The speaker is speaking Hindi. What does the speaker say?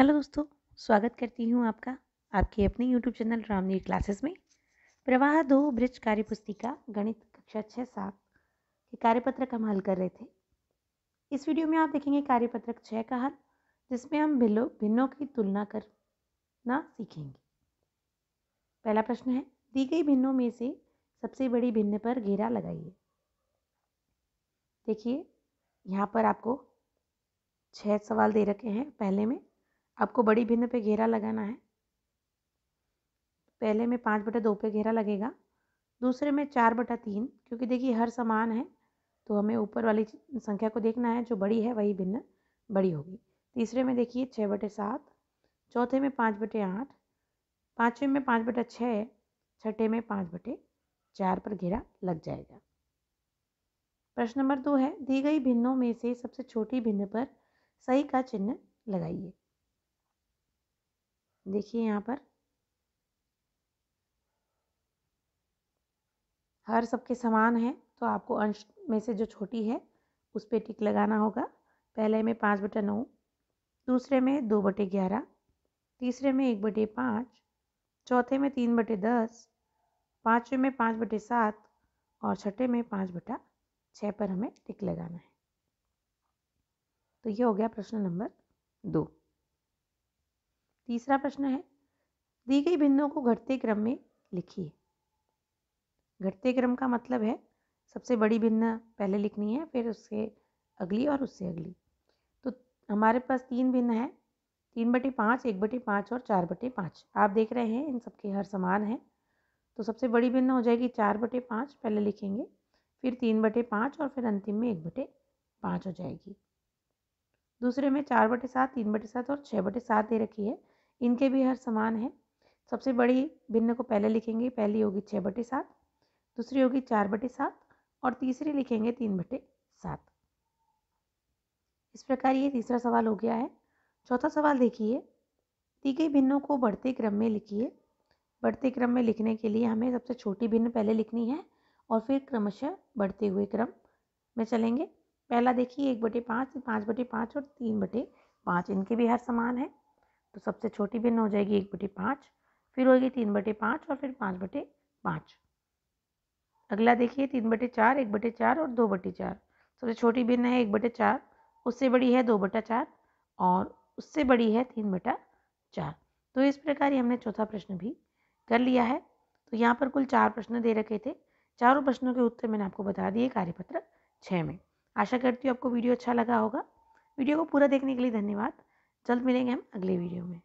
हेलो दोस्तों स्वागत करती हूँ आपका आपके अपने यूट्यूब चैनल रामनीर क्लासेस में प्रवाह दो ब्रिज कार्य पुस्तिका गणित कक्षा छः सात के कार्यपत्रक हम हल कर रहे थे इस वीडियो में आप देखेंगे कार्यपत्रक छः का हल जिसमें हम भिलो भिन्नों की तुलना करना सीखेंगे पहला प्रश्न है दी गई भिन्नों में से सबसे बड़ी भिन्न पर घेरा लगाइए देखिए यहाँ पर आपको छः सवाल दे रखे हैं पहले में आपको बड़ी भिन्न पे घेरा लगाना है पहले में पाँच बटा दो पे घेरा लगेगा दूसरे में चार बटा तीन क्योंकि देखिए हर समान है तो हमें ऊपर वाली संख्या को देखना है जो बड़ी है वही भिन्न बड़ी होगी तीसरे में देखिए छः बटे सात चौथे में पाँच बटे आठ पाँचवें में पाँच बटा छः छठे में पाँच बटे चार पर घेरा लग जाएगा प्रश्न नंबर दो है दी गई भिन्नों में से सबसे छोटी भिन्न पर सही का चिन्ह लगाइए देखिए यहाँ पर हर सबके समान है तो आपको अंश में से जो छोटी है उस पर टिक लगाना होगा पहले में पाँच बटे नौ दूसरे में दो बटे ग्यारह तीसरे में एक बटे पाँच चौथे में तीन बटे दस पाँचवें में पाँच बटे सात और छठे में पाँच बटा छः पर हमें टिक लगाना है तो ये हो गया प्रश्न नंबर दो तीसरा प्रश्न है दी गई बिंदुओं को घटते क्रम में लिखिए घटते क्रम का मतलब है सबसे बड़ी भिन्न पहले लिखनी है फिर उससे अगली और उससे अगली तो हमारे पास तीन भिन्न है तीन बटे पाँच एक बटे पाँच और चार बटे पाँच आप देख रहे हैं इन सबके हर समान है तो सबसे बड़ी भिन्न हो जाएगी चार बटे पाँच पहले लिखेंगे फिर तीन बटे पाँच और फिर अंतिम में एक बटे पाँच हो जाएगी दूसरे में चार बटे सात तीन बटे सात और छः बटे सात दे रखी है इनके भी हर समान है सबसे बड़ी भिन्न को पहले लिखेंगे पहली होगी छः बटे सात दूसरी होगी चार बटे सात और तीसरी लिखेंगे तीन बटे सात इस प्रकार ये तीसरा सवाल हो गया है चौथा सवाल देखिए दी गई भिन्नों को बढ़ते क्रम में लिखिए बढ़ते क्रम में लिखने के लिए हमें सबसे छोटी भिन्न पहले लिखनी है और फिर क्रमशः बढ़ते हुए क्रम में चलेंगे पहला देखिए एक बटे पाँच पाँच बटे पाँच और तीन बटे पाँच इनके भी हर समान है तो सबसे छोटी भिन्न हो जाएगी एक बटे पाँच फिर होगी तीन बटे पाँच और फिर पाँच बटे पाँच अगला देखिए तीन बटे चार एक बटे चार और दो बटे चार सबसे छोटी भिन्न है एक बटे चार उससे बड़ी है दो बटा चार और उससे बड़ी है तीन बटा चार तो इस प्रकार ही हमने चौथा प्रश्न भी कर लिया है तो यहाँ पर कुल चार प्रश्न दे रखे थे चारों प्रश्नों के उत्तर मैंने आपको बता दिए कार्यपत्र छः में आशा करती हूँ आपको वीडियो अच्छा लगा होगा वीडियो को पूरा देखने के लिए धन्यवाद जल्द मिलेंगे हम अगले वीडियो में